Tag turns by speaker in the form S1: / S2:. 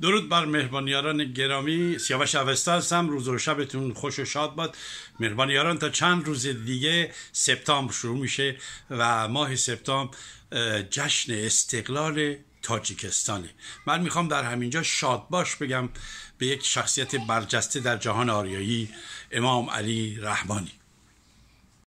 S1: درود بر مهربانیاران گرامی سیاوش اوستا هستم روز و شبتون خوش و شاد باد مهربانیاران تا چند روز دیگه سپتامبر شروع میشه و ماه سپتامبر جشن استقلال تاجیکستانه من میخوام در همینجا باش بگم به یک شخصیت برجسته در جهان آریایی امام علی رحمانی